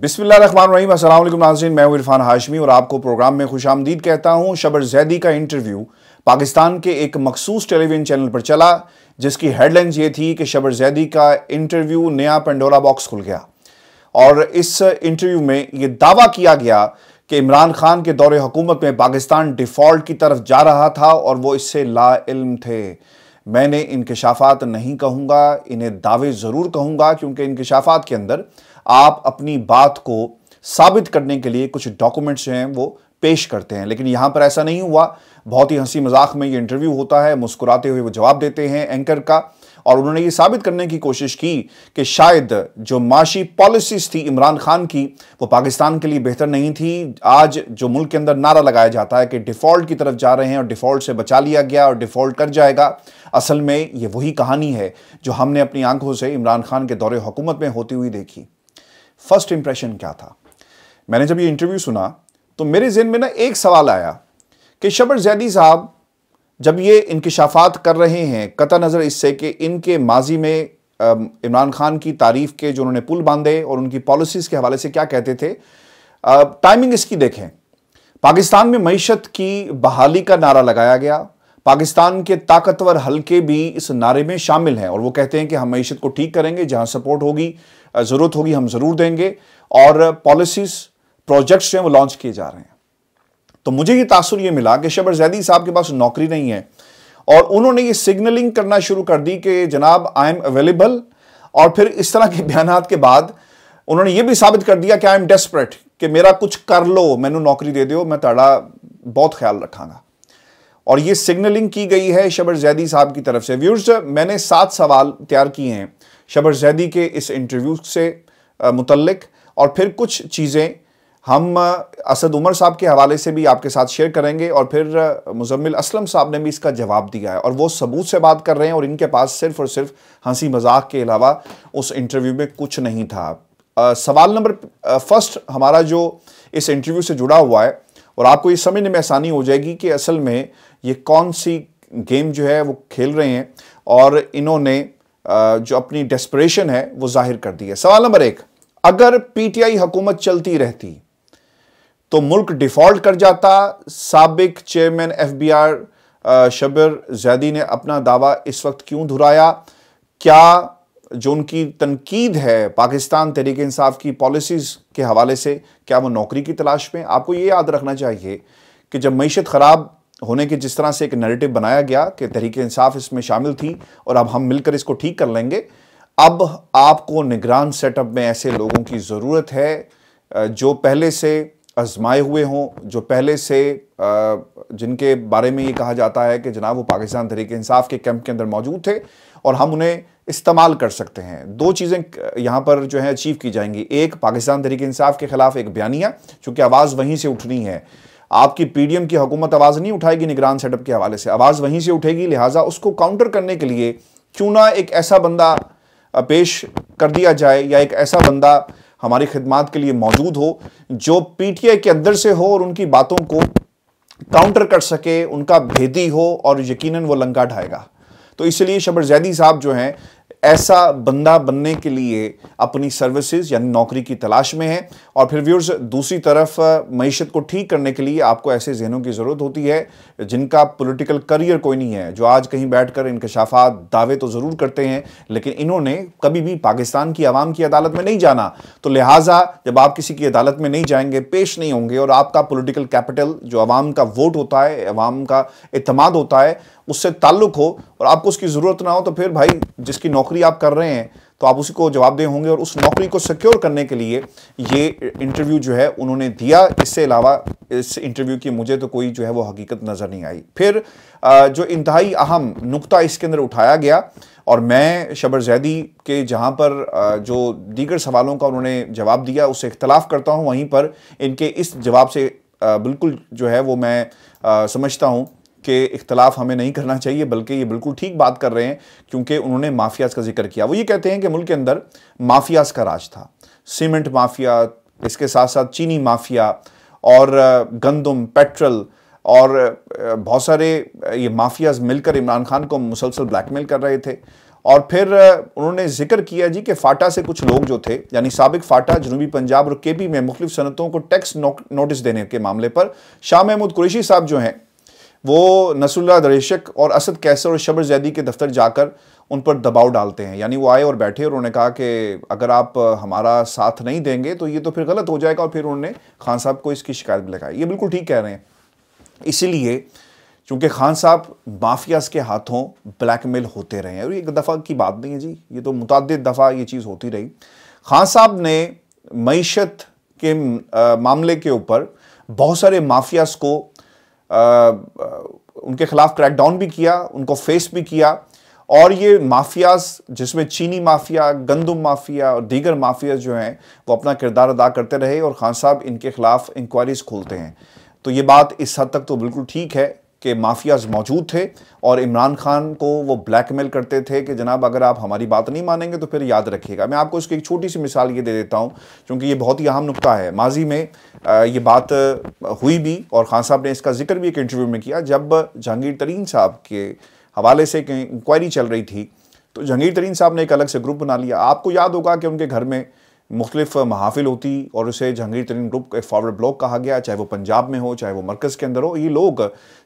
बिस्मिल्लाम असलम नाजीन मैं इरफान हाशमी और आपको प्रोग्राम में खुश आमदीद कहता हूँ शबर जैदी का इंटरव्यू पाकिस्तान के एक मखसूस टेलीविज़न चैनल पर चला जिसकी हेडलाइंस ये थी कि शबर जैदी का इंटरव्यू नया पंडोला बॉक्स खुल गया और इस इंटरव्यू में ये दावा किया गया कि इमरान खान के दौरे हुकूमत में पाकिस्तान डिफ़ॉल्ट की तरफ जा रहा था और वो इससे ला इल्म थे मैंने इनकशाफात नहीं कहूँगा इन्हें दावे ज़रूर कहूँगा क्योंकि इनकशाफात के अंदर आप अपनी बात को साबित करने के लिए कुछ डॉक्यूमेंट्स जो हैं वो पेश करते हैं लेकिन यहाँ पर ऐसा नहीं हुआ बहुत ही हंसी मजाक में ये इंटरव्यू होता है मुस्कुराते हुए वो जवाब देते हैं एंकर का और उन्होंने ये साबित करने की कोशिश की कि शायद जो माशी पॉलिसीज थी इमरान खान की वो पाकिस्तान के लिए बेहतर नहीं थी आज जो मुल्क के अंदर नारा लगाया जाता है कि डिफ़ॉल्ट की तरफ जा रहे हैं और डिफ़ॉल्ट से बचा लिया गया और डिफ़ॉल्ट कर जाएगा असल में ये वही कहानी है जो हमने अपनी आंखों से इमरान खान के दौरे हुकूमत में होती हुई देखी फर्स्ट इंप्रेशन क्या था मैंने जब ये इंटरव्यू सुना तो मेरे जहन में ना एक सवाल आया कि शबर जैदी साहब जब ये इनकशाफात कर रहे हैं कत नज़र इससे कि इनके माजी में इमरान खान की तारीफ के जो उन्होंने पुल बांधे और उनकी पॉलिसीज़ के हवाले से क्या कहते थे टाइमिंग इसकी देखें पाकिस्तान में मीशत की बहाली का नारा लगाया गया पाकिस्तान के ताकतवर हलके भी इस नारे में शामिल हैं और वो कहते हैं कि हम मीशत को ठीक करेंगे जहां सपोर्ट होगी ज़रूरत होगी हम ज़रूर देंगे और पॉलिसीज़ प्रोजेक्ट्स जो हैं वो लॉन्च किए जा रहे हैं तो मुझे ये तासुर ये मिला कि शबर जैदी साहब के पास नौकरी नहीं है और उन्होंने ये सिग्नलिंग करना शुरू कर दी कि जनाब आई एम अवेलेबल और फिर इस तरह के बयान के बाद उन्होंने ये भी साबित कर दिया कि आई एम डेस्परेट कि मेरा कुछ कर लो मैं नौकरी दे दो मैं तड़ा बहुत ख्याल रखांगा और ये सिग्नलिंग की गई है शबर जैदी साहब की तरफ से व्यूर्स मैंने सात सवाल तैयार किए हैं शबर जैदी के इस इंटरव्यू से मुतलक और फिर कुछ चीज़ें हम असद उमर साहब के हवाले से भी आपके साथ शेयर करेंगे और फिर मुजम्मिल असलम साहब ने भी इसका जवाब दिया है और वो सबूत से बात कर रहे हैं और इनके पास सिर्फ और सिर्फ हंसी मजाक के अलावा उस इंटरव्यू में कुछ नहीं था आ, सवाल नंबर फर्स्ट हमारा जो इस इंटरव्यू से जुड़ा हुआ है और आपको ये समझने में आसानी हो जाएगी कि असल में ये कौन सी गेम जो है वो खेल रहे हैं और इन्होंने जो अपनी डेस्परेशन है वो जाहिर कर दी है सवाल नंबर एक अगर पीटीआई हुकूमत चलती रहती तो मुल्क डिफॉल्ट कर जाता सबक चेयरमैन एफबीआर शबर जैदी ने अपना दावा इस वक्त क्यों धुराया क्या जो उनकी तनकीद है पाकिस्तान तरीके इंसाफ की पॉलिसीज़ के हवाले से क्या वो नौकरी की तलाश में आपको ये याद रखना चाहिए कि जब मीशत ख़राब होने की जिस तरह से एक नेरेटिव बनाया गया कि तहरीक इंसाफ इसमें शामिल थी और अब हम मिलकर इसको ठीक कर लेंगे अब आपको निगरान सेटअप में ऐसे लोगों की ज़रूरत है जो पहले से आजमाए हुए हों जो पहले से जिनके बारे में ये कहा जाता है कि जनाब वो पाकिस्तान तहरीक इंसाफ के कैंप के अंदर मौजूद थे और हम उन्हें इस्तेमाल कर सकते हैं दो चीज़ें यहाँ पर जो है अचीव की जाएंगी एक पाकिस्तान तहरीक इंसाफ के ख़िलाफ़ एक बयानिया चूँकि आवाज़ वहीं से उठनी है आपकी पीडीएम की हुकूमत आवाज़ नहीं उठाएगी निगरान सेटअप के हवाले से आवाज़ वहीं से उठेगी लिहाजा उसको काउंटर करने के लिए क्यों ना एक ऐसा बंदा पेश कर दिया जाए या एक ऐसा बंदा हमारी खिदमत के लिए मौजूद हो जो पीटीआई के अंदर से हो और उनकी बातों को काउंटर कर सके उनका भेदी हो और यकीनन वो लंका ढाएगा तो इसलिए शबर जैदी साहब जो हैं ऐसा बंदा बनने के लिए अपनी सर्विसेज यानी नौकरी की तलाश में है और फिर व्यूर्स दूसरी तरफ मीशत को ठीक करने के लिए आपको ऐसे जहनों की ज़रूरत होती है जिनका पॉलिटिकल करियर कोई नहीं है जो आज कहीं बैठकर इनकशाफा दावे तो ज़रूर करते हैं लेकिन इन्होंने कभी भी पाकिस्तान की आवाम की अदालत में नहीं जाना तो लिहाजा जब आप किसी की अदालत में नहीं जाएंगे पेश नहीं होंगे और आपका पोलिटिकल कैपिटल जो आवाम का वोट होता है आवाम का अतमाद होता है उससे ताल्लुक हो और आपको उसकी ज़रूरत ना हो तो फिर भाई जिसकी नौकरी आप कर रहे हैं तो आप उसी को जवाबदेह होंगे और उस नौकरी को सिक्योर करने के लिए ये इंटरव्यू जो है उन्होंने दिया इससे अलावा इस इंटरव्यू की मुझे तो कोई जो है वो हकीकत नज़र नहीं आई फिर जो इंतहाई अहम नुकता इसके अंदर उठाया गया और मैं शबर जैदी के जहाँ पर जो दीगर सवालों का उन्होंने जवाब दिया उससे इख्तलाफ करता हूँ वहीं पर इनके इस जवाब से बिल्कुल जो है वो मैं समझता हूँ के इख्तलाफ हमें नहीं करना चाहिए बल्कि ये बिल्कुल ठीक बात कर रहे हैं क्योंकि उन्होंने माफियाज का जिक्र किया वो ये कहते हैं कि मुल्क के अंदर माफियाज का राज था सीमेंट माफिया इसके साथ साथ चीनी माफिया और गंदम पेट्रोल और बहुत सारे ये माफियाज मिलकर इमरान खान को मुसलसल ब्लैकमेल कर रहे थे और फिर उन्होंने जिक्र किया जी कि फाटा से कुछ लोग जो थे यानी सबक फाटा जनूबी पंजाब और के पी में मुख्तु सनतों को टैक्स नोटिस देने के मामले पर शाह महमूद कुरेशी साहब जो हैं वो नसरुल्ला दरेशक और असद कैसर और शबर जैदी के दफ्तर जाकर उन पर दबाव डालते हैं यानी वो आए और बैठे और उन्होंने कहा कि अगर आप हमारा साथ नहीं देंगे तो ये तो फिर गलत हो जाएगा और फिर उन्होंने खान साहब को इसकी शिकायत भी लगाई ये बिल्कुल ठीक कह रहे हैं इसीलिए चूँकि खान साहब माफियाज़ के हाथों ब्लैकमेल होते रहे हैं और एक दफ़ा की बात नहीं है जी ये तो मुतद दफ़ा ये चीज़ होती रही खान साहब ने मीशत के मामले के ऊपर बहुत सारे माफियाज़ को उनके खिलाफ क्रैकडाउन भी किया उनको फेस भी किया और ये माफियाज जिसमें चीनी माफिया गंदम माफिया और दीगर माफिया जो हैं वो अपना किरदार अदा करते रहे और खान साहब इनके खिलाफ इंक्वायरीज खोलते हैं तो ये बात इस हद तक तो बिल्कुल ठीक है के माफियाज मौजूद थे और इमरान खान को वो ब्लैकमेल करते थे कि जनाब अगर आप हमारी बात नहीं मानेंगे तो फिर याद रखिएगा मैं आपको इसकी एक छोटी सी मिसाल ये दे देता हूँ क्योंकि ये बहुत ही अहम नुकता है माजी में ये बात हुई भी और खान साहब ने इसका जिक्र भी एक इंटरव्यू में किया जब जहांगीर तरीन साहब के हवाले से एक इंक्वायरी चल रही थी तो जहांगीर तरीन साहब ने एक अलग से ग्रुप बना लिया आपको याद होगा कि उनके घर में मुख्तलिफ महाफिल होती और उसे जहांगीर तरीन ग्रुप एक फॉरवर्ड ब्लॉक कहा गया चाहे वो पंजाब में हो चाहे वो मरकज़ के अंदर हो ये लोग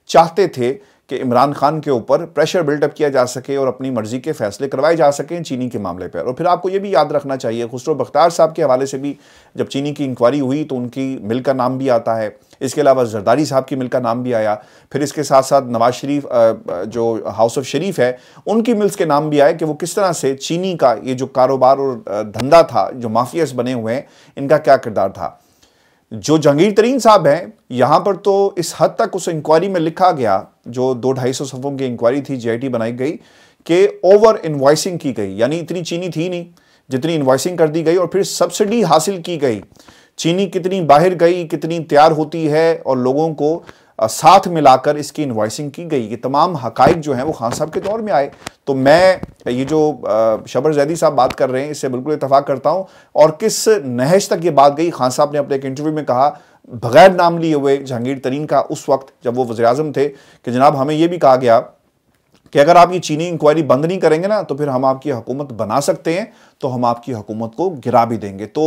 चाहते थे कि इमरान खान के ऊपर प्रेशर बिल्डअप किया जा सके और अपनी मर्ज़ी के फैसले करवाए जा सकें चीनी के मामले पर और फिर आपको ये भी याद रखना चाहिए खुसरो बख्तार साहब के हवाले से भी जब चीनी की इंक्वायरी हुई तो उनकी मिल का नाम भी आता है इसके अलावा जरदारी साहब की मिल का नाम भी आया फिर इसके साथ साथ नवाज शरीफ जो हाउस ऑफ शरीफ है उनकी मिल्स के नाम भी आए कि वो किस तरह से चीनी का ये जो कारोबार और धंधा था जो माफियास बने हुए हैं इनका क्या किरदार था जो जहांगीर तरीन साहब हैं यहाँ पर तो इस हद तक उस इंक्वायरी में लिखा गया जो दो ढाई सौ सफ़ों की इंक्वायरी थी जीआईटी बनाई गई कि ओवर इन्वाइसिंग की गई यानी इतनी चीनी थी नहीं जितनी इन्वाइसिंग कर दी गई और फिर सब्सिडी हासिल की गई चीनी कितनी बाहर गई कितनी तैयार होती है और लोगों को साथ मिलाकर इसकी इन्वाइसिंग की गई ये तमाम हकाइक जो हैं वो खान साहब के दौर में आए तो मैं ये जो शबर जैदी साहब बात कर रहे हैं इससे बिल्कुल इतफाक़ करता हूँ और किस नहज तक ये बात गई खान साहब ने अपने एक इंटरव्यू में कहा बगैर नाम लिए हुए जहांगीर तरीन का उस वक्त जब वो अजम थे कि जनाब हमें यह भी कहा गया कि अगर आप ये चीनी इंक्वायरी बंद नहीं करेंगे ना तो फिर हम आपकी हुकूमत बना सकते हैं तो हम आपकी हुकूमत को गिरा भी देंगे तो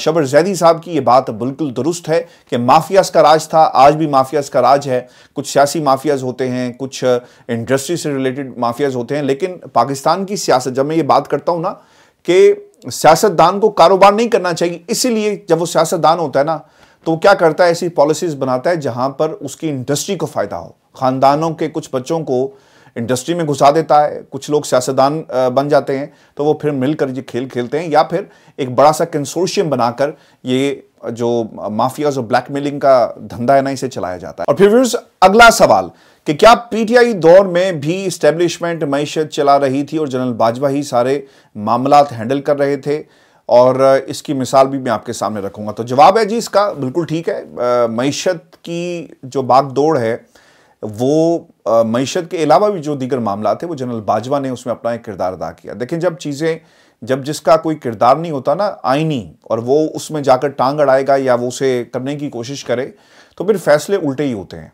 शबर जैदी साहब की ये बात बिल्कुल दुरुस्त है कि माफियाज़ का राज था आज भी माफियाज़ का राज है कुछ सियासी माफियाज़ होते हैं कुछ इंडस्ट्री से रिलेटेड माफियाज़ होते हैं लेकिन पाकिस्तान की सियासत जब मैं ये बात करता हूँ ना कि सियासतदान को कारोबार नहीं करना चाहिए इसीलिए जब वो सियासतदान होता है ना तो क्या करता है ऐसी पॉलिसीज़ बनाता है जहाँ पर उसकी इंडस्ट्री को फ़ायदा हो ख़ानदानों के कुछ बच्चों को इंडस्ट्री में घुसा देता है कुछ लोग सियासतदान बन जाते हैं तो वो फिर मिलकर ये खेल खेलते हैं या फिर एक बड़ा सा कंसोर्शियम बनाकर ये जो माफियाज और ब्लैकमेलिंग का धंधा है ना इसे चलाया जाता है और फिर व्यूर्स अगला सवाल कि क्या पीटीआई दौर में भी इस्टेब्लिशमेंट मीशत चला रही थी और जनरल बाजवा ही सारे मामला हैंडल कर रहे थे और इसकी मिसाल भी मैं आपके सामने रखूंगा तो जवाब है जी इसका बिल्कुल ठीक है मीशत की जो बागदौड़ है वो मीशत के अलावा भी जो दीगर मामला थे वो जनरल बाजवा ने उसमें अपना एक किरदार अदा किया देखें जब चीज़ें जब जिसका कोई किरदार नहीं होता ना आईनी और वो उसमें जाकर टांग अड़ाएगा या वो उसे करने की कोशिश करे तो फिर फैसले उल्टे ही होते हैं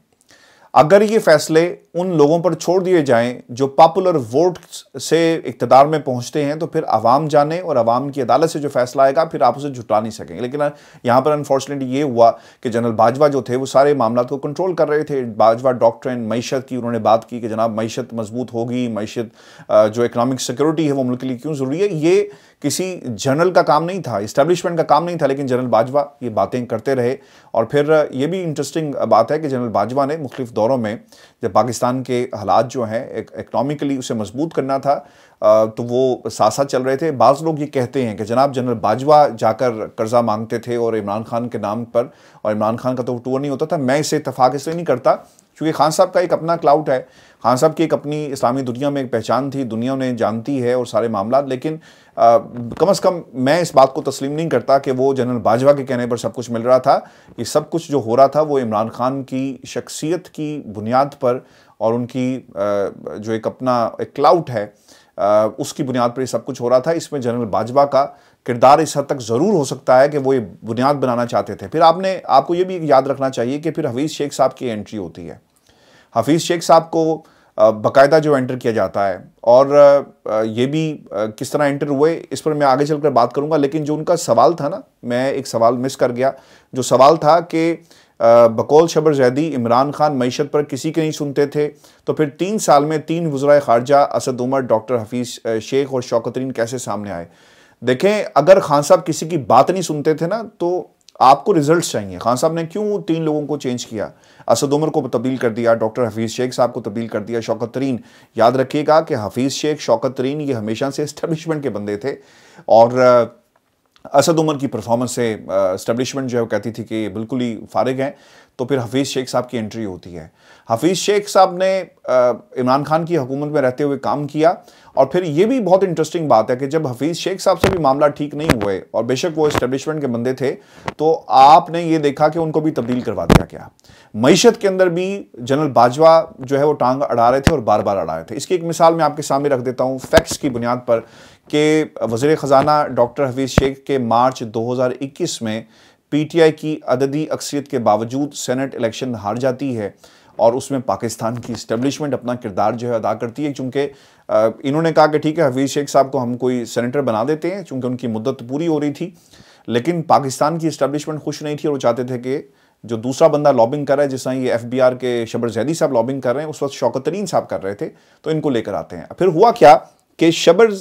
अगर ये फैसले उन लोगों पर छोड़ दिए जाएं जो पॉपुलर वोट से इकतदार में पहुंचते हैं तो फिर आवाम जाने और आवाम की अदालत से जो फैसला आएगा फिर आप उसे जुटा नहीं सकेंगे लेकिन यहाँ पर अनफॉर्चुनेटली ये हुआ कि जनरल बाजवा जो थे वो सारे मामला को कंट्रोल कर रहे थे बाजवा डॉक्टर मीशत की उन्होंने बात की कि जनाब मीशत मजबूत होगी मीशत जो इकनॉमिक सिक्योरिटी है वो मुल्क के लिए क्यों ज़रूरी है ये किसी जनरल का काम नहीं था इस्टेब्लिशमेंट का काम नहीं था लेकिन जनरल बाजवा ये बातें करते रहे और फिर ये भी इंटरेस्टिंग बात है कि जनरल बाजवा ने मुख्तु दौर दौरों में जब पाकिस्तान के हालात जो हैं इकनॉमिकली उसे मजबूत करना था तो वो साथ साथ चल रहे थे बाज़ लोग ये कहते हैं कि जनाब जनरल बाजवा जाकर कर्ज़ा मांगते थे और इमरान खान के नाम पर और इमरान खान का तो टूर नहीं होता था मैं इसे इतफाक़ इसलिए नहीं करता क्योंकि खान साहब का एक अपना क्लाउट है खान साहब की एक अपनी इस्लामी दुनिया में एक पहचान थी दुनिया उन्हें जानती है और सारे मामला लेकिन आ, कम अज़ कम मैं इस बात को तस्लीम नहीं करता कि वो जनरल बाजवा के कहने पर सब कुछ मिल रहा था ये सब कुछ जो हो रहा था वो इमरान खान की शख्सियत की बुनियाद पर और उनकी जो एक अपना एक क्लाउट है उसकी बुनियाद पर ये सब कुछ हो रहा था इसमें जनरल बाजवा का किरदार इस हद तक ज़रूर हो सकता है कि वो ये बुनियाद बनाना चाहते थे फिर आपने आपको ये भी याद रखना चाहिए कि फिर हफीज़ शेख साहब की एंट्री होती है हफीज़ शेख साहब को बकायदा जो एंटर किया जाता है और ये भी किस तरह एंटर हुए इस पर मैं आगे चलकर बात करूंगा लेकिन जो उनका सवाल था ना मैं एक सवाल मिस कर गया जो सवाल था कि बकौल शबर जैदी इमरान खान मीशत पर किसी के नहीं सुनते थे तो फिर तीन साल में तीन वज्राय खारजा असद उमर डॉक्टर हफीज़ शेख और शौकतरीन कैसे सामने आए देखें अगर खान साहब किसी की बात नहीं सुनते थे ना तो आपको रिजल्ट्स चाहिए खान साहब ने क्यों तीन लोगों को चेंज किया असद उमर को तब्दील कर दिया डॉक्टर हफीज़ शेख साहब को तब्दील कर दिया शौकत तरीन याद रखिएगा कि हफीज़ शेख शौकत तरीन ये हमेशा से इस्टबलिशमेंट के बंदे थे और असद उमर की परफॉर्मेंस से इस्टबलिशमेंट जो है वो कहती थी कि ये बिल्कुल ही फारग हैं तो फिर हफीज़ शेख साहब की एंट्री होती है हफीज़ शेख साहब ने इमरान खान की हुकूमत में रहते हुए काम किया और फिर ये भी बहुत इंटरेस्टिंग बात है कि जब हफीज़ शेख साहब से भी मामला ठीक नहीं हुए और बेशक वो स्टेब्लिशमेंट के बंदे थे तो आपने ये देखा कि उनको भी तब्दील करवा दिया गया मीशत के अंदर भी जनरल बाजवा जो है वो टांग अड़ा रहे थे और बार बार अड़ा रहे थे इसकी एक मिसाल मैं आपके सामने रख देता हूँ फैक्ट्स की बुनियाद पर कि वजीर ख़जाना डॉक्टर हफीज़ शेख के मार्च दो में पीटीआई की अददी अक्सरियत के बावजूद सेनेट इलेक्शन हार जाती है और उसमें पाकिस्तान की इस्टेब्लिशमेंट अपना किरदार जो है अदा करती है क्योंकि इन्होंने कहा कि ठीक है हफीज़ शेख साहब को हम कोई सेनेटर बना देते हैं चूँकि उनकी मुद्दत पूरी हो रही थी लेकिन पाकिस्तान की इस्टबलिशमेंट खुश नहीं थी और वो चाहते थे कि जो दूसरा बंदा लॉबिंग कर रहा है जिस तरह ये एफ बी आर के शबर जैदी साहब लॉबिंग कर रहे हैं उस वक्त शौकतरीन साहब कर रहे थे तो इनको लेकर आते हैं फिर हुआ क्या कि शबर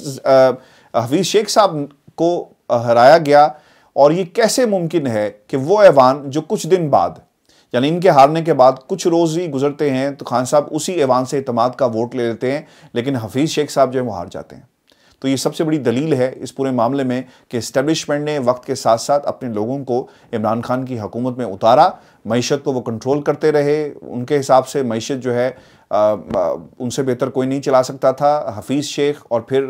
हफीज़ शेख साहब को हराया गया और ये कैसे मुमकिन है कि वो ऐवान जो कुछ दिन बाद यानी इनके हारने के बाद कुछ रोज़ ही गुजरते हैं तो खान साहब उसी ऐवान से अतमाद का वोट ले लेते हैं लेकिन हफीज़ शेख साहब जो है वो हार जाते हैं तो ये सबसे बड़ी दलील है इस पूरे मामले में कि इस्टेब्लिशमेंट ने वक्त के साथ साथ अपने लोगों को इमरान खान की हुकूमत में उतारा मीशत को वो कंट्रोल करते रहे उनके हिसाब से मीशत जो है उनसे बेहतर कोई नहीं चला सकता था हफीज़ शेख और फिर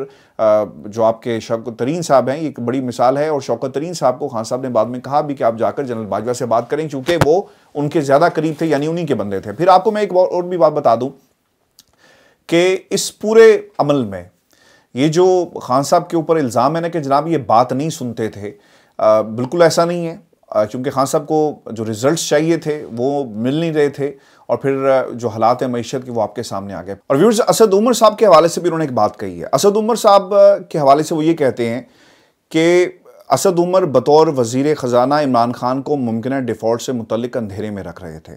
जो आपके शौकत तरीन साहब हैं ये एक बड़ी मिसाल है और शौकत तरीन साहब को खान साहब ने बाद में कहा भी कि आप जाकर जनरल बाजवा से बात करें चूँकि वो उनके ज़्यादा करीब थे यानी उन्हीं के बंदे थे फिर आपको मैं एक और भी बात बता दूँ कि इस पूरे अमल में ये जो खान साहब के ऊपर इल्ज़ाम है ना कि जनाब ये बात नहीं सुनते थे आ, बिल्कुल ऐसा नहीं है चूँकि खान साहब को जो रिज़ल्ट चाहिए थे वो मिल नहीं रहे थे और फिर जो हालात हैं मीशत के वो आपके सामने आ गए और व्यूर्स असद उमर साहब के हवाले से भी उन्होंने एक बात कही है असद उमर साहब के हवाले से वो ये कहते हैं कि असद उमर बतौर वजीर ख़जाना इमरान खान को मुमकिन डिफ़ॉल्ट से मुतल अंधेरे में रख रहे थे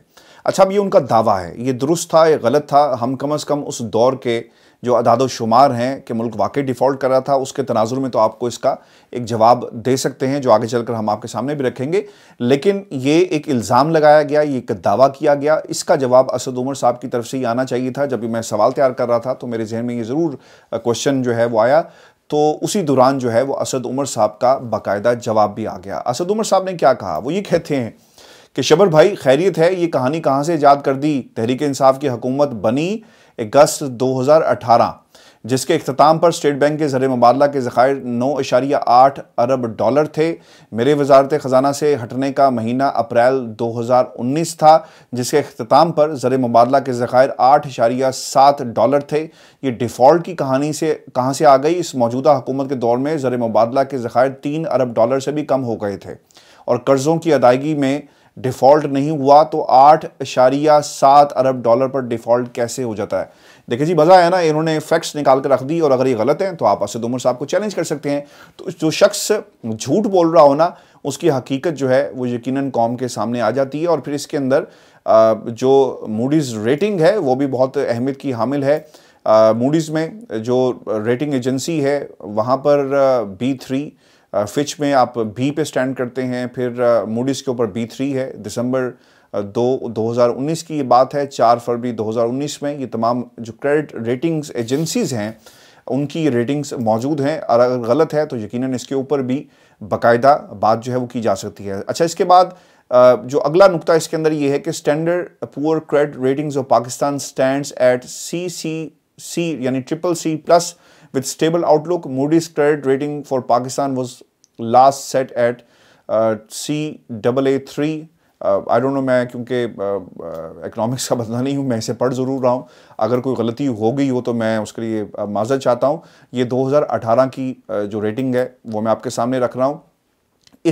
अच्छा अब ये उनका दावा है ये दुरुस्त था ये गलत था हम कम अज़ कम उस दौर के जो अदाद शुमार हैं कि मुल्क वाकई डिफ़ॉल्ट कर रहा था उसके तनाजुर में तो आपको इसका एक जवाब दे सकते हैं जो आगे चलकर हम आपके सामने भी रखेंगे लेकिन ये एक इल्ज़ाम लगाया गया ये एक दावा किया गया इसका जवाब असद उमर साहब की तरफ से ही आना चाहिए था जब भी मैं सवाल तैयार कर रहा था तो मेरे जहन में ये ज़रूर क्वेश्चन जो है वो आया तो उसी दौरान जो है वो असद उमर साहब का बाकायदा जवाब भी आ गया असद उमर साहब ने क्या कहा वो ये कहते हैं कि शबर भाई खैरियत है ये कहानी कहाँ से याद कर दी तहरीक इंसाफ की हुकूमत बनी अगस्त 2018 जिसके अख्ताम पर स्टेट बैंक के ज़र मुबादला के ज़ायर नौ इशारिया आठ अरब डॉलर थे मेरे वजारत ख़जाना से हटने का महीना अप्रैल 2019 था जिसके अख्ताम पर ज़र मुबादला के ज़ायर आठ इशारिया सात डॉलर थे ये डिफ़ॉल्ट की कहानी से कहाँ से आ गई इस मौजूदा हुकूमत के दौर में ज़र मुबादला के ज़ायर तीन अरब डॉलर से भी कम हो गए थे और कर्ज़ों की अदायगी में डिफ़ॉल्ट नहीं हुआ तो आठ इशारिया सात अरब डॉलर पर डिफ़ॉल्ट कैसे हो जाता है देखिए जी मज़ा आया ना इन्होंने फैक्ट्स निकाल कर रख दी और अगर ये गलत हैं तो आप असद उमर साहब को चैलेंज कर सकते हैं तो जो शख्स झूठ बोल रहा हो ना उसकी हकीकत जो है वो यकीनन कौम के सामने आ जाती है और फिर इसके अंदर जो मूडीज़ रेटिंग है वो भी बहुत अहमियत की हामिल है मूडीज़ में जो रेटिंग एजेंसी है वहाँ पर बी थ्री फिच में आप बी पे स्टैंड करते हैं फिर मूडीज़ के ऊपर बी थ्री है दिसंबर दो 2019 की ये बात है चार फरवरी 2019 में ये तमाम जो क्रेडिट रेटिंग्स एजेंसीज़ हैं उनकी रेटिंग्स मौजूद हैं और अगर गलत है तो यकीनन इसके ऊपर भी बाकायदा बात जो है वो की जा सकती है अच्छा इसके बाद जो अगला नुकता इसके अंदर ये है कि standard poor credit ratings of Pakistan stands at C C C यानी triple C plus With stable outlook, Moody's credit rating for Pakistan was last set at uh, CAA3 I don't know मैं क्योंकि इकनॉमिक्स uh, uh का बदला नहीं हूँ मैं इसे पढ़ ज़रूर रहा हूँ अगर कोई गलती हो गई हो तो मैं उसके लिए uh, माजर चाहता हूँ ये 2018 की uh, जो रेटिंग है वो मैं आपके सामने रख रहा हूँ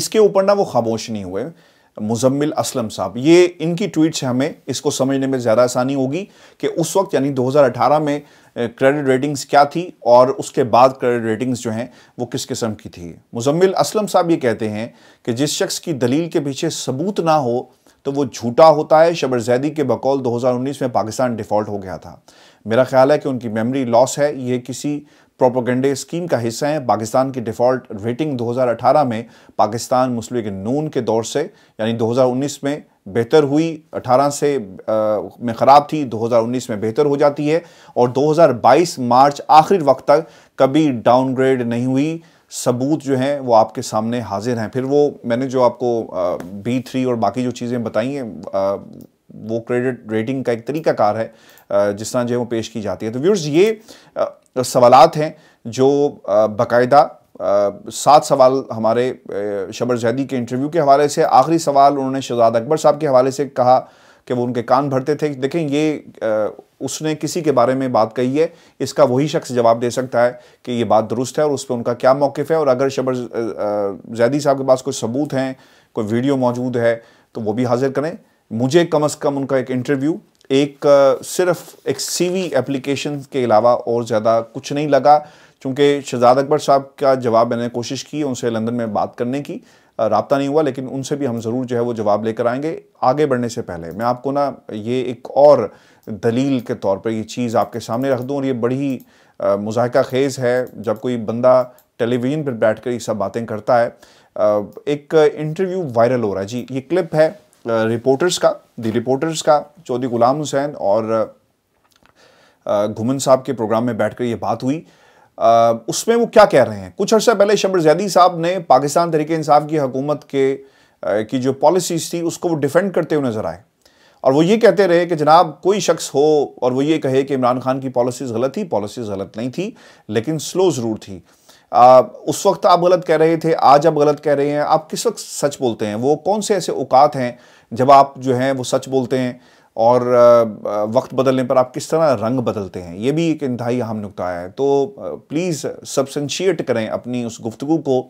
इसके ऊपर ना वो खामोश नहीं हुए मुजम्मिल असलम साहब ये इनकी ट्वीट से हमें इसको समझने में ज़्यादा आसानी होगी कि उस वक्त यानी 2018 में क्रेडिट रेटिंग्स क्या थी और उसके बाद क्रेडिट रेटिंग्स जो हैं वो किस किस्म की थी मुजम्मिल असलम साहब ये कहते हैं कि जिस शख्स की दलील के पीछे सबूत ना हो तो वो झूठा होता है शबर जैदी के बकौल 2019 में पाकिस्तान डिफ़ॉल्ट हो गया था मेरा ख्याल है कि उनकी मेमोरी लॉस है ये किसी प्रोपोगंडे स्कीम का हिस्सा हैं पाकिस्तान की डिफ़ॉल्ट रेटिंग 2018 में पाकिस्तान मुस्लिम के नून के दौर से यानी 2019 में बेहतर हुई 18 से आ, में ख़राब थी 2019 में बेहतर हो जाती है और 2022 मार्च आखिरी वक्त तक कभी डाउनग्रेड नहीं हुई सबूत जो हैं वो आपके सामने हाजिर हैं फिर वो मैंने जो आपको बी थ्री और बाकी जो चीज़ें बताई हैं वो क्रेडिट रेटिंग का एक तरीकाकार है जिस तरह जो है वो पेश की जाती है तो व्यूर्स ये सवालत हैं जो बाकायदा सात सवाल हमारे शबर जैदी के इंटरव्यू के हवाले से आखिरी सवाल उन्होंने शहजाद अकबर साहब के हवाले से कहा कि वो उनके कान भरते थे देखें ये आ, उसने किसी के बारे में बात कही है इसका वही शख्स जवाब दे सकता है कि ये बात दुरुस्त है और उस पर उनका क्या मौक़ है और अगर शबर जैदी साहब के पास कोई सबूत हैं कोई वीडियो मौजूद है तो वो भी हाजिर करें मुझे कम अज़ कम उनका एक इंटरव्यू एक सिर्फ एक सीवी एप्लीकेशन के अलावा और ज़्यादा कुछ नहीं लगा चूँकि शहजाद अकबर साहब का जवाब मैंने कोशिश की उनसे लंदन में बात करने की रबता नहीं हुआ लेकिन उनसे भी हम ज़रूर जो है वो जवाब लेकर आएंगे आगे बढ़ने से पहले मैं आपको ना ये एक और दलील के तौर पर ये चीज़ आपके सामने रख दूँ और ये बड़ी मुजायका खेज़ है जब कोई बंदा टेलीविज़न पर बैठ कर ये सब बातें करता है एक इंटरव्यू वायरल हो रहा है जी ये क्लिप है रिपोर्टर्स का दी रिपोर्टर्स का चौधरी गुलाम हुसैन और घुमन साहब के प्रोग्राम में बैठकर ये बात हुई उसमें वो क्या कह रहे हैं कुछ अर्सा पहले शबर जैदी साहब ने पाकिस्तान तरीके इंसाफ की हकूमत के की जो पॉलिसीज़ थी उसको वो डिफेंड करते हुए नज़र आए और वो ये कहते रहे कि जनाब कोई शख्स हो और वो ये कहे कि इमरान खान की पॉलिसीज़ गलत थी पॉलिसीज़ गलत नहीं थी लेकिन स्लो ज़रूर थी आ, उस वक्त आप गलत कह रहे थे आज आप गलत कह रहे हैं आप किस वक्त सच बोलते हैं वो कौन से ऐसे औकात हैं जब आप जो हैं वो सच बोलते हैं और वक्त बदलने पर आप किस तरह रंग बदलते हैं ये भी एक इंतहाई अहम नुकता है तो प्लीज़ सबसेंशिएट करें अपनी उस गुफ्तु को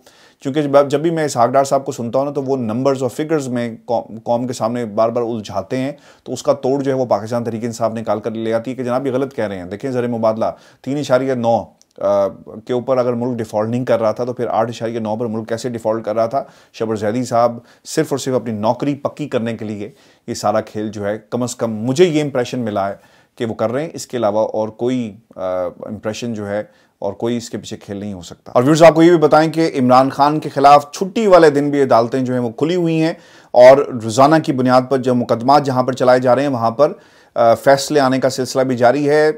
क्योंकि जब भी मैं इस हाकडार साहब को सुनता हूँ ना तो वो नंबर्स और फिगर्स में कौम, कौम के सामने बार बार उलझाते हैं तो उसका तोड़ जो है वो पाकिस्तान तहरीक साहब निकाल कर ले आती है कि जनाब ये गलत कह रहे हैं देखें ज़र मुबादला तीन इशारिया नौ के ऊपर अगर मुल्क डिफ़ॉल्ट नहीं कर रहा था तो फिर आठ के नौ पर मुल्क कैसे डिफ़ॉल्ट कर रहा था शबर जैदी साहब सिर्फ और सिर्फ अपनी नौकरी पक्की करने के लिए ये सारा खेल जो है कम अज़ कम मुझे ये इम्प्रेशन मिला है कि वो कर रहे हैं इसके अलावा और कोई इम्प्रेशन जो है और कोई इसके पीछे खेल नहीं हो सकता और व्यूर्स आपको ये भी बताएं कि इमरान खान के खिलाफ छुट्टी वाले दिन भी अदालतें जो हैं वो खुली हुई हैं और रोज़ाना की बुनियाद पर जो मुकदमा जहाँ पर चलाए जा रहे हैं वहाँ पर फैसले आने का सिलसिला भी जारी है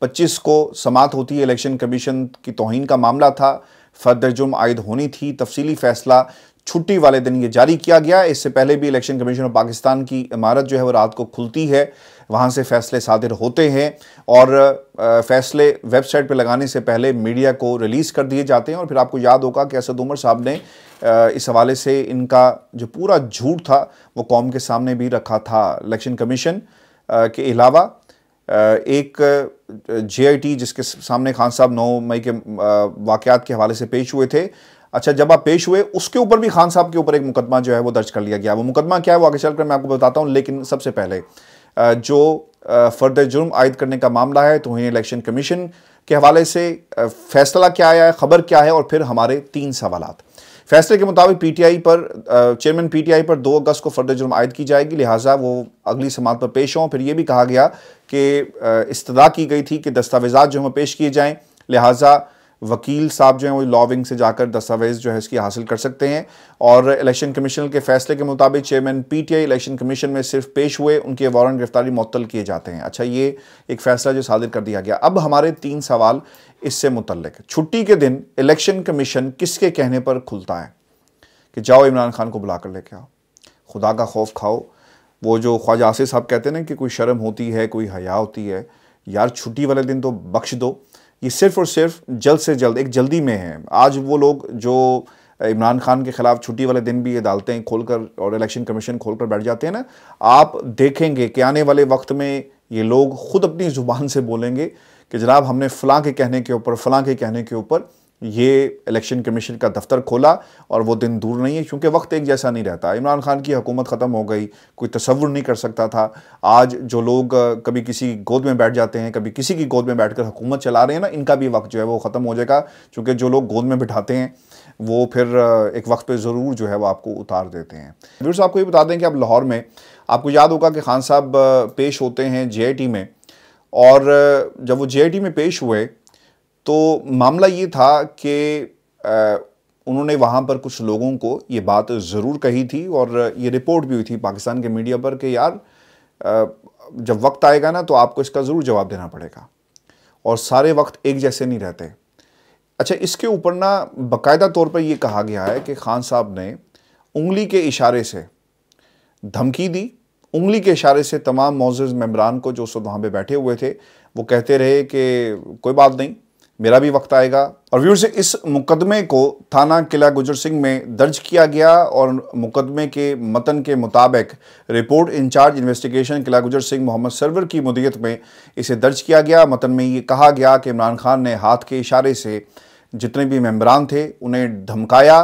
पच्चीस को समाप्त होती है इलेक्शन कमीशन की तोहन का मामला था फर्द जुर्म आयद होनी थी तफसीली फैसला छुट्टी वाले दिन ये जारी किया गया इससे पहले भी इलेक्शन कमीशन ऑफ पाकिस्तान की इमारत जो है वो रात को खुलती है वहाँ से फैसले सादिर होते हैं और फैसले वेबसाइट पर लगाने से पहले मीडिया को रिलीज़ कर दिए जाते हैं और फिर आपको याद होगा कि असद उमर साहब ने इस हवाले से इनका जो पूरा झूठ था वो कौम के सामने भी रखा था इलेक्शन कमीशन के अलावा एक जेआईटी जिसके सामने खान साहब 9 मई के वाक़ात के हवाले से पेश हुए थे अच्छा जब आप पेश हुए उसके ऊपर भी खान साहब के ऊपर एक मुकदमा जो है वो दर्ज कर लिया गया वो मुकदमा क्या है वो आगे चलकर मैं आपको बताता हूँ लेकिन सबसे पहले जो फर्दर जुर्म आयद करने का मामला है तो वहीं इलेक्शन कमीशन के हवाले से फैसला क्या आया है खबर क्या है और फिर हमारे तीन सवाल फैसले के मुताबिक पीटीआई पर चेयरमैन पीटीआई पर 2 अगस्त को फर्द जुर्म आयद की जाएगी लिहाजा वो अगली समात पर पेश हों फिर ये भी कहा गया कि इस्तदा की गई थी कि दस्तावेजा जो हमें पेश किए जाएँ लिहाजा वकील साहब जो हैं वो लॉ विंग से जाकर दस्तावेज जो है इसकी हासिल कर सकते हैं और इलेक्शन कमीशन के फैसले के मुताबिक चेयरमैन पीटीआई इलेक्शन कमीशन में सिर्फ पेश हुए उनके वारंट गिरफ्तारी मुतल किए जाते हैं अच्छा ये एक फैसला जो सादिर कर दिया गया अब हमारे तीन सवाल इससे मुतलक छुट्टी के दिन इलेक्शन कमीशन किसके कहने पर खुलता है कि जाओ इमरान खान को बुला कर लेके आओ खुदा का खौफ खाओ वो जो ख्वाजा आसिफ साहब कहते हैं ना कि कोई शर्म होती है कोई हया होती है यार छुट्टी वाले दिन तो बख्श दो ये सिर्फ और सिर्फ जल्द से जल्द एक जल्दी में है आज वो लोग जो इमरान खान के खिलाफ छुट्टी वाले दिन भी ये डालते हैं खोलकर और इलेक्शन कमीशन खोलकर बैठ जाते हैं ना आप देखेंगे कि आने वाले वक्त में ये लोग खुद अपनी ज़ुबान से बोलेंगे कि जनाब हमने फ़लाँ के कहने के ऊपर फ़लाँ के कहने के ऊपर ये इलेक्शन कमीशन का दफ्तर खोला और वो दिन दूर नहीं है क्योंकि वक्त एक जैसा नहीं रहता इमरान खान की हुकूमत ख़त्म हो गई कोई तस्वुर नहीं कर सकता था आज जो लोग कभी किसी गोद में बैठ जाते हैं कभी किसी की गोद में बैठ कर हुकूमत चला रहे हैं ना इनका भी वक्त जो है वो ख़त्म हो जाएगा चूँकि जो लोग गोद में बिठाते हैं वो फिर एक वक्त पर ज़रूर जो है वो आपको उतार देते हैं साहब को ये बता दें कि आप लाहौर में आपको याद होगा कि खान साहब पेश होते हैं जे में और जब वो जे में पेश हुए तो मामला ये था कि उन्होंने वहाँ पर कुछ लोगों को ये बात ज़रूर कही थी और ये रिपोर्ट भी हुई थी पाकिस्तान के मीडिया पर कि यार जब वक्त आएगा ना तो आपको इसका ज़रूर जवाब देना पड़ेगा और सारे वक्त एक जैसे नहीं रहते अच्छा इसके ऊपर ना बकायदा तौर पर यह कहा गया है कि खान साहब ने उंगली के इशारे से धमकी दी उंगली के इशारे से तमाम मोज़ मेम्बरान को जो उस वक्त वहाँ पर बैठे हुए थे वो कहते रहे कि कोई बात नहीं मेरा भी वक्त आएगा और व्यूर से इस मुकदमे को थाना किला गुजर सिंह में दर्ज किया गया और मुकदमे के मतन के मुताबिक रिपोर्ट इंचार्ज इन्वेस्टिगेशन किला गुजर सिंह मोहम्मद सरवर की मुदियत में इसे दर्ज किया गया मतन में ये कहा गया कि इमरान खान ने हाथ के इशारे से जितने भी मेम्बरान थे उन्हें धमकाया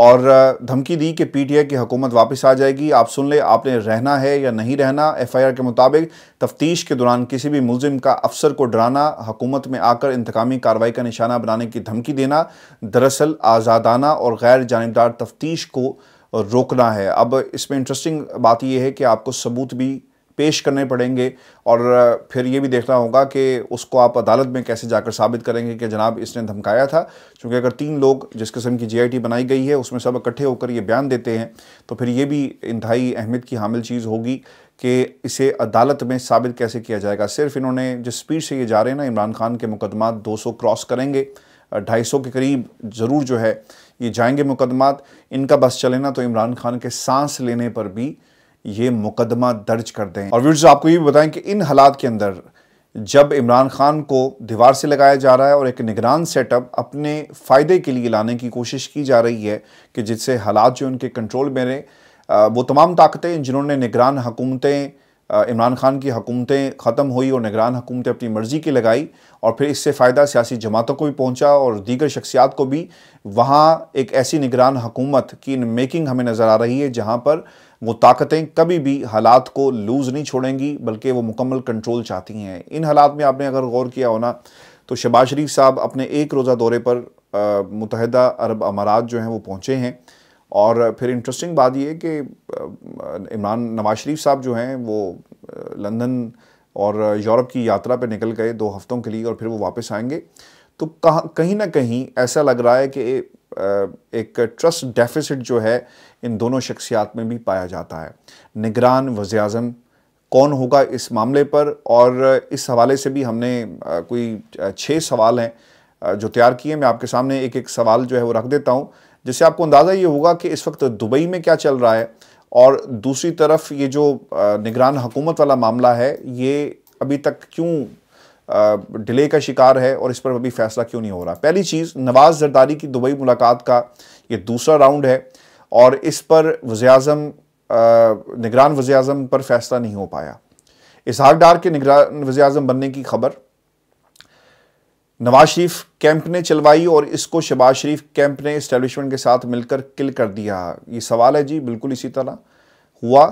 और धमकी दी कि पीटीआई की हुकूमत वापस आ जाएगी आप सुन ले आपने रहना है या नहीं रहना एफआईआर के मुताबिक तफ्तीश के दौरान किसी भी मुलिम का अफसर को डराना हुकूमत में आकर इंतकामी कार्रवाई का निशाना बनाने की धमकी देना दरअसल आज़ादाना और गैर जानबदार तफ्तीश को रोकना है अब इसमें इंटरेस्टिंग बात यह है कि आपको सबूत भी पेश करने पड़ेंगे और फिर ये भी देखना होगा कि उसको आप अदालत में कैसे जाकर साबित करेंगे कि जनाब इसने धमकाया था क्योंकि अगर तीन लोग जिस किस्म की जीआईटी बनाई गई है उसमें सब इकट्ठे होकर ये बयान देते हैं तो फिर ये भी इंतहाई अहमियत की हामिल चीज़ होगी कि इसे अदालत में साबित कैसे किया जाएगा सिर्फ इन्होंने जिस स्पीड से ये जा रहे हैं ना इमरान खान के मुकदमा दो क्रॉस करेंगे ढाई के करीब ज़रूर जो है ये जाएंगे मुकदमा इनका बस चले ना तो इमरान खान के सांस लेने पर भी ये मुकदमा दर्ज कर दें और व्यूर्स आपको ये भी बताएं कि इन हालात के अंदर जब इमरान खान को दीवार से लगाया जा रहा है और एक निगरान सेटअप अपने फ़ायदे के लिए लाने की कोशिश की जा रही है कि जिससे हालात जो उनके कंट्रोल में रहे वो तमाम ताकतें जिन्होंने निगरान हुकूमतें इमरान खान की हुकूमतें ख़त्म हुई और निगरान हुकूमतें अपनी मर्ज़ी की लगाई और फिर इससे फ़ायदा सियासी जमातों को भी पहुँचा और दीगर शख्सियात को भी वहाँ एक ऐसी निगरान हुकूमत की मेकिंग हमें नज़र आ रही है जहाँ पर वो ताकतें कभी भी हालात को लूज़ नहीं छोड़ेंगी बल्कि वो मुकम्मल कंट्रोल चाहती हैं इन हालात में आपने अगर गौर किया होना तो शबाज शरीफ साहब अपने एक रोज़ा दौरे पर मुतहदा अरब अमारात जो हैं वो पहुँचे हैं और फिर इंटरेस्टिंग बात यह कि इमरान नवाज शरीफ साहब जो हैं वो लंदन और यूरोप की यात्रा पर निकल गए दो हफ्तों के लिए और फिर वो वापस आएंगे तो कहाँ कहीं ना कहीं ऐसा लग रहा है कि एक ट्रस्ट डेफिसिट जो है इन दोनों शख्सियात में भी पाया जाता है निगरान वज़ी अजम कौन होगा इस मामले पर और इस हवाले से भी हमने कोई छः सवाल हैं जो तैयार किए मैं आपके सामने एक एक सवाल जो है वो रख देता हूँ जिससे आपको अंदाज़ा ये होगा कि इस वक्त दुबई में क्या चल रहा है और दूसरी तरफ ये जो निगरान हुकूमत वाला मामला है ये अभी तक क्यों डिले का शिकार है और इस पर अभी फैसला क्यों नहीं हो रहा पहली चीज़ नवाज़ जरदारी की दुबई मुलाकात का ये दूसरा राउंड है और इस पर वजम अजम निगरान वज़ी अजम पर फैसला नहीं हो पाया इसहाक डार के निगरान वज़ी अजम बनने की खबर नवाज शरीफ कैंप ने चलवाई और इसको शबाज शरीफ कैंप ने इस्टेबलिशमेंट के साथ मिलकर किल कर दिया ये सवाल है जी बिल्कुल इसी तरह हुआ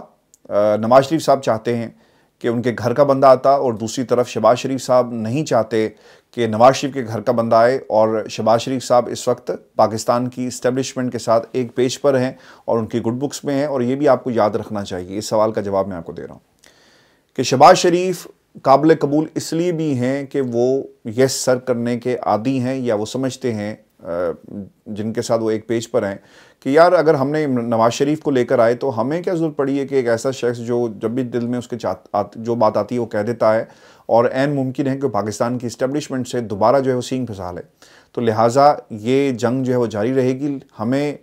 नवाज शरीफ साहब चाहते हैं कि उनके घर का बंदा आता और दूसरी तरफ शबाज शरीफ साहब नहीं चाहते कि नवाज शरीफ के घर का बंदा आए और शबाज़ शरीफ साहब इस वक्त पाकिस्तान की इस्टेब्लिशमेंट के साथ एक पेज पर हैं और उनकी गुड बुक्स में हैं और ये भी आपको याद रखना चाहिए इस सवाल का जवाब मैं आपको दे रहा हूँ कि शबाज शरीफ काबिल कबूल इसलिए भी हैं कि वो यस सर करने के आदि हैं या वो समझते हैं जिनके साथ वो एक पेज पर हैं कि यार अगर हमने नवाज़ शरीफ को लेकर आए तो हमें क्या ज़रूरत पड़ी है कि एक ऐसा शख्स जो जब भी दिल में उसके जो बात आती है वो कह देता है और एन मुमकिन है कि पाकिस्तान की इस्टेब्लिशमेंट से दोबारा जो है वो सींग फंसा ले तो लिहाजा ये जंग जो है वो जारी रहेगी हमें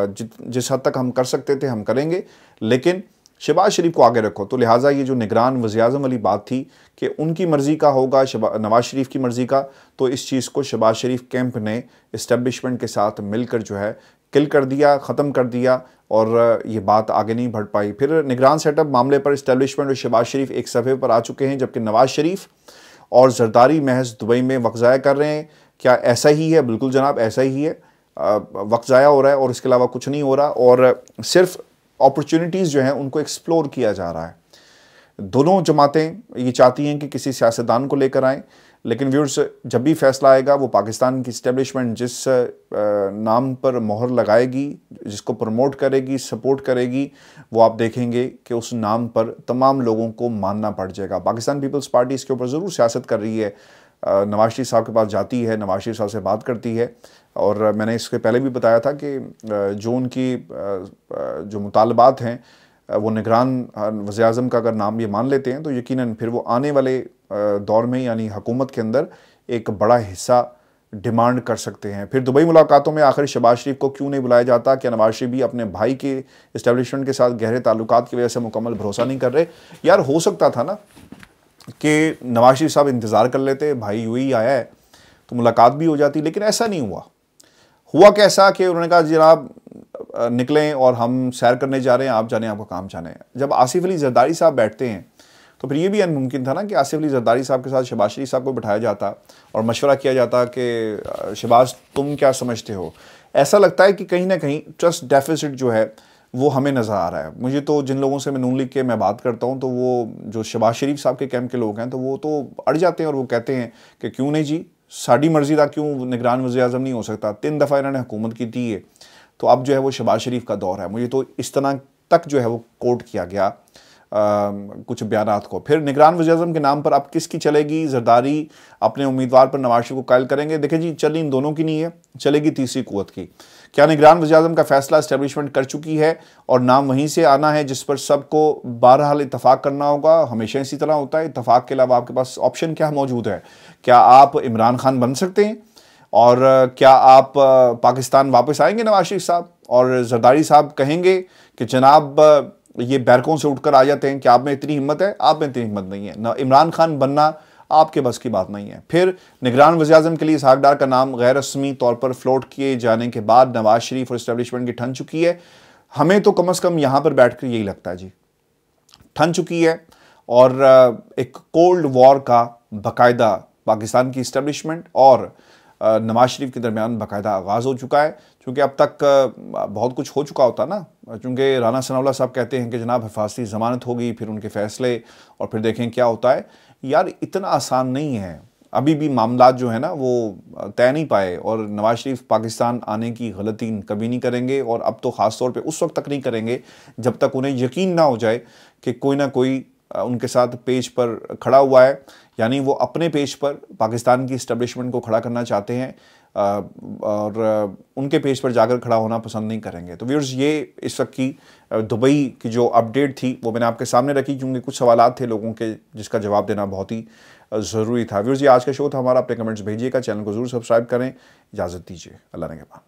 जिस हद तक हम कर सकते थे हम करेंगे लेकिन शहबाज शरीफ को आगे रखो तो लिहाजा ये जो निगरान वजी अजम वाली बात थी कि उनकी मर्ज़ी का होगा शबा नवाज़ शरीफ की मर्ज़ी का तो इस चीज़ को शहबाज शरीफ कैंप ने इस्टबलिशमेंट के साथ मिलकर जो है किल कर दिया ख़त्म कर दिया और ये बात आगे नहीं बढ़ पाई फिर निगरान सेटअप मामले पर इस्टेबलिशमेंट और शहबाज शरीफ एक सफ़े पर आ चुके हैं जबकि नवाज़ शरीफ और जरदारी महज दुबई में वक्त ज़ाया कर रहे हैं क्या ऐसा ही है बिल्कुल जनाब ऐसा ही है वक्त ज़ाया हो रहा है और इसके अलावा कुछ नहीं हो रहा और सिर्फ अपॉर्चुनिटीज़ जो हैं उनको एक्सप्लोर किया जा रहा है दोनों जमातें ये चाहती हैं कि किसी सियासतदान को लेकर आएँ लेकिन व्यूर्स जब भी फैसला आएगा वो पाकिस्तान की इस्टेब्लिशमेंट जिस नाम पर मोहर लगाएगी जिसको प्रमोट करेगी सपोर्ट करेगी वो आप देखेंगे कि उस नाम पर तमाम लोगों को मानना पड़ जाएगा पाकिस्तान पीपल्स पार्टी इसके ऊपर ज़रूर सियासत कर रही है नवाज शरीफ साहब के पास जाती है नवाज शरीफ साहब से बात करती है और मैंने इसके पहले भी बताया था कि जो उनकी जो मुतालबात हैं वो निगरान वज़ी अजम का अगर नाम ये मान लेते हैं तो यकीन फिर वो आने वाले दौर में यानी हुकूमत के अंदर एक बड़ा हिस्सा डिमांड कर सकते हैं फिर दुबई मुलाकातों में आखिर शबाज शरीफ को क्यों नहीं बुलाया जाता क्या नवाज शरीफ भी अपने भाई के इस्टेब्लिशमेंट के साथ गहरे ताल्लुक की वजह से मुकम्मल भरोसा नहीं कर रहे यार हो सकता था ना कि नवाज शरीफ साहब इंतज़ार कर लेते भाई यू ही आया है तो मुलाकात भी हो जाती लेकिन ऐसा नहीं हुआ हुआ कैसा कि उन्होंने कहा जनाब निकलें और हम सैर करने जा रहे हैं आप जाने आपका काम जाने जब आसिफ अली जरदारी साहब बैठते हैं तो फिर ये भी मुमकिन था ना कि आसिफ अली जरदारी साहब के साथ शबाज शरीफ साहब को बिठाया जाता और मशवरा किया जाता कि शबाज तुम क्या समझते हो ऐसा लगता है कि कहीं ना कहीं ट्रस्ट डेफिसिट जो है वो हमें नज़र आ रहा है मुझे तो जिन लोगों से मैं नून लिख के मैं बात करता हूँ तो वो जो शबाज शरीफ साहब के कैंप के लोग हैं तो वो तो अड़ जाते हैं और वो कहते हैं कि क्यों नहीं जी साड़ी मर्जी का क्यों निगरान वजी अजम नहीं हो सकता तीन दफ़ा इन्होंने हुकूमत की थी है तो अब जो है वो शबाज शरीफ का दौर है मुझे तो इस तरह तक जो है वो कोट किया गया आ, कुछ बयान को फिर निगरान वजी अजम के नाम पर अब किसकी चलेगी जरदारी अपने उम्मीदवार पर नवाज शरीफ को कायल करेंगे देखें जी चली इन दोनों की नहीं है चलेगी तीसरी कुत की क्या निगरान वजी अजम का फैसला इस्टेबलिशमेंट कर चुकी है और नाम वहीं से आना है जिस पर सबको बहरहाल इतफाक़ करना होगा हमेशा इसी तरह होता है इतफाक़ के अलावा आपके पास ऑप्शन क्या मौजूद है क्या आप इमरान खान बन सकते हैं और क्या आप पाकिस्तान वापस आएंगे नवाज शरीफ साहब और जरदारी साहब कहेंगे कि जनाब ये बैरकों से उठकर आ जाते हैं कि आप में इतनी हिम्मत है आप में इतनी हिम्मत नहीं है ना इमरान खान बनना आपके बस की बात नहीं है फिर निगरान वजी के लिए सागडार का नाम गैर रस्मी तौर पर फ्लोट किए जाने के बाद नवाज शरीफ और इस्टेबलिशमेंट की ठन चुकी है हमें तो कम अज़ कम यहाँ पर बैठ कर यही लगता है जी ठन चुकी है और एक कोल्ड वॉर का बाकायदा पाकिस्तान की इस्टेबलिशमेंट और नवाज शरीफ के दरमियान बाकायदा आगाज़ हो चुका है क्योंकि अब तक बहुत कुछ हो चुका होता ना क्योंकि राना सनावला साहब कहते हैं कि जनाब हिफाजती ज़मानत होगी फिर उनके फ़ैसले और फिर देखें क्या होता है यार इतना आसान नहीं है अभी भी मामला जो है ना वो तय नहीं पाए और नवाज शरीफ पाकिस्तान आने की गलती कभी नहीं करेंगे और अब तो ख़ास तौर पर उस वक्त तक नहीं करेंगे जब तक उन्हें यकीन ना हो जाए कि कोई ना कोई उनके साथ पेज पर खड़ा हुआ है यानी वो अपने पेज पर पाकिस्तान की इस्टबलिशमेंट को खड़ा करना चाहते हैं और उनके पेज पर जाकर खड़ा होना पसंद नहीं करेंगे तो व्यूर्स ये इस वक्त की दुबई की जो अपडेट थी वो मैंने आपके सामने रखी क्योंकि कुछ सवाल थे लोगों के जिसका जवाब देना बहुत ही ज़रूरी था व्यूर्स ये आज का शो था हमारा अपने कमेंट्स भेजिएगा चैनल को ज़रूर सब्सक्राइब करें इजाज़त दीजिए अल्लाह ने के